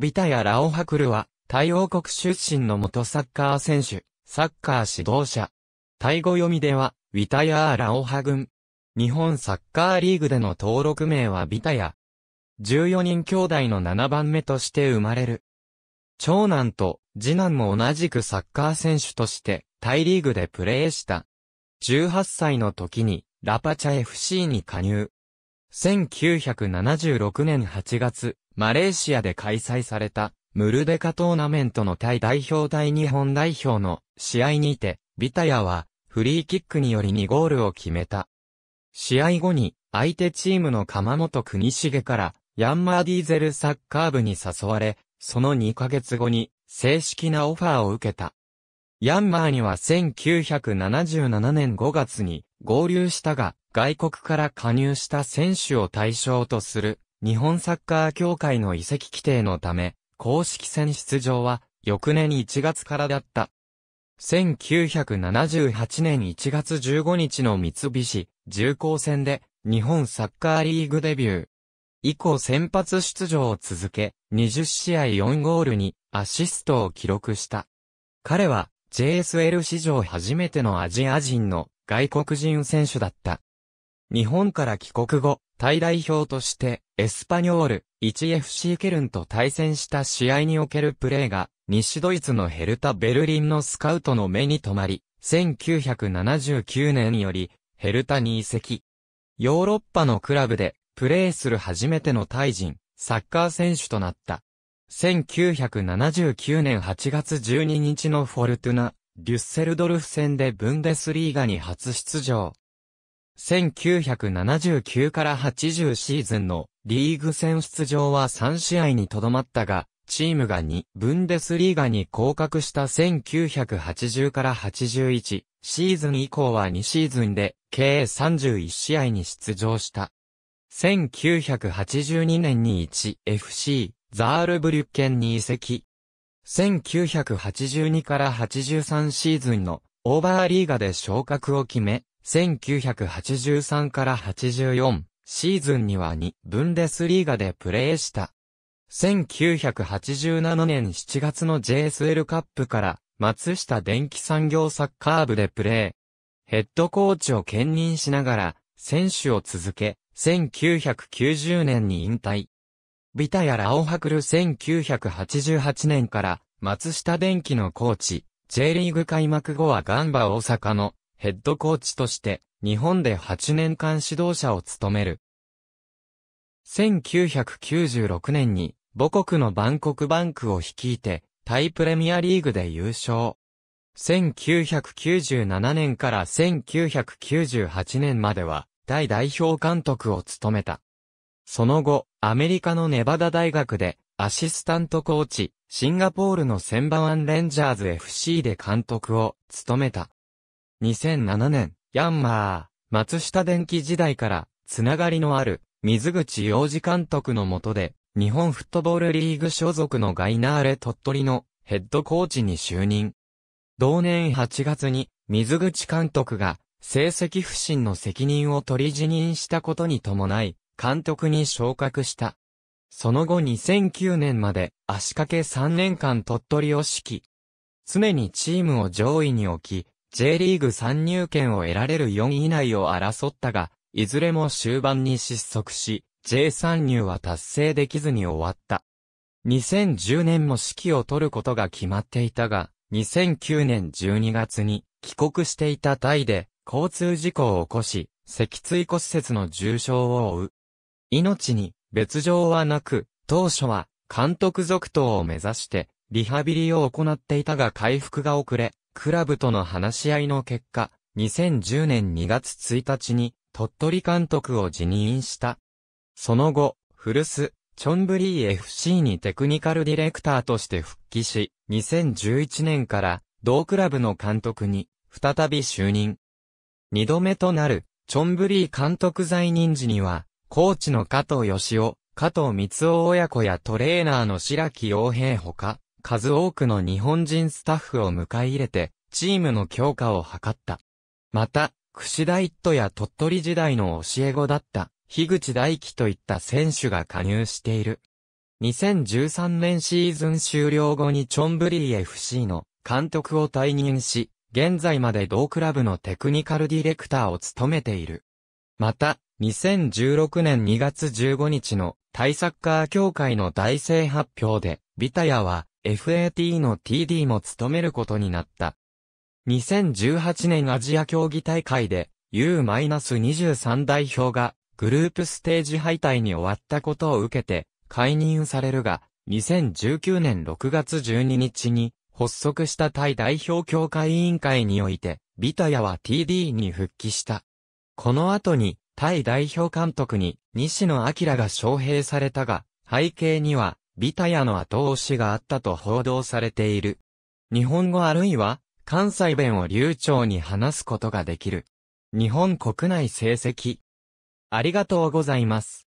ビタヤ・ラオハクルは、タイ王国出身の元サッカー選手、サッカー指導者。タイ語読みでは、ウィタヤラオハ軍。日本サッカーリーグでの登録名はビタヤ。14人兄弟の7番目として生まれる。長男と次男も同じくサッカー選手としてタイリーグでプレーした。18歳の時にラパチャ FC に加入。1976年8月、マレーシアで開催された、ムルデカトーナメントの対代表対日本代表の試合にて、ビタヤはフリーキックにより2ゴールを決めた。試合後に相手チームの鎌本国重からヤンマーディーゼルサッカー部に誘われ、その2ヶ月後に正式なオファーを受けた。ヤンマーには1977年5月に合流したが、外国から加入した選手を対象とする日本サッカー協会の移籍規定のため、公式戦出場は翌年1月からだった。1978年1月15日の三菱重工戦で日本サッカーリーグデビュー。以降先発出場を続け、20試合4ゴールにアシストを記録した。彼は JSL 史上初めてのアジア人の外国人選手だった。日本から帰国後、対代表として、エスパニョール、1FC ケルンと対戦した試合におけるプレーが、西ドイツのヘルタ・ベルリンのスカウトの目に留まり、1979年より、ヘルタに移籍。ヨーロッパのクラブで、プレーする初めてのタイ人、サッカー選手となった。1979年8月12日のフォルトゥナ、デュッセルドルフ戦でブンデスリーガに初出場。1979から80シーズンのリーグ戦出場は3試合にとどまったが、チームが2、ブンデスリーガに降格した1980から81シーズン以降は2シーズンで計31試合に出場した。1982年に 1FC ザールブリュッケンに移籍。1982から83シーズンのオーバーリーガで昇格を決め、1983から84シーズンには2ブンデスリーガでプレーした。1987年7月の JSL カップから松下電機産業サッカー部でプレー。ヘッドコーチを兼任しながら選手を続け、1990年に引退。ビタやラオハクル1988年から松下電機のコーチ、J リーグ開幕後はガンバ大阪のヘッドコーチとして、日本で8年間指導者を務める。1996年に、母国のバンコクバンクを率いて、タイプレミアリーグで優勝。1997年から1998年までは、大代表監督を務めた。その後、アメリカのネバダ大学で、アシスタントコーチ、シンガポールのセンバワンレンジャーズ FC で監督を務めた。2007年、ヤンマー、松下電機時代から、つながりのある、水口洋二監督の下で、日本フットボールリーグ所属のガイナーレ鳥取のヘッドコーチに就任。同年8月に、水口監督が、成績不振の責任を取り辞任したことに伴い、監督に昇格した。その後2009年まで足掛け3年間鳥取を指揮。常にチームを上位に置き、J リーグ参入権を得られる4位以内を争ったが、いずれも終盤に失速し、J 参入は達成できずに終わった。2010年も指揮を取ることが決まっていたが、2009年12月に帰国していたタイで交通事故を起こし、脊椎骨折の重傷を負う。命に別状はなく、当初は監督続投を目指してリハビリを行っていたが回復が遅れ、クラブとの話し合いの結果、2010年2月1日に鳥取監督を辞任した。その後、古巣、チョンブリー FC にテクニカルディレクターとして復帰し、2011年から同クラブの監督に再び就任。二度目となるチョンブリー監督在任時には、コーチの加藤義雄、加藤光雄親子やトレーナーの白木洋平ほか、数多くの日本人スタッフを迎え入れて、チームの強化を図った。また、櫛田一都や鳥取時代の教え子だった、樋口大輝といった選手が加入している。2013年シーズン終了後にチョンブリー FC の監督を退任し、現在まで同クラブのテクニカルディレクターを務めている。また、2016年2月15日の対サッカー協会の大成発表で、ビタヤは、FAT の TD も務めることになった。2018年アジア競技大会で U-23 代表がグループステージ敗退に終わったことを受けて解任されるが、2019年6月12日に発足したタイ代表協会委員会において、ビタヤは TD に復帰した。この後にタイ代表監督に西野明が招聘されたが、背景にはビタヤの後押しがあったと報道されている。日本語あるいは、関西弁を流暢に話すことができる。日本国内成績。ありがとうございます。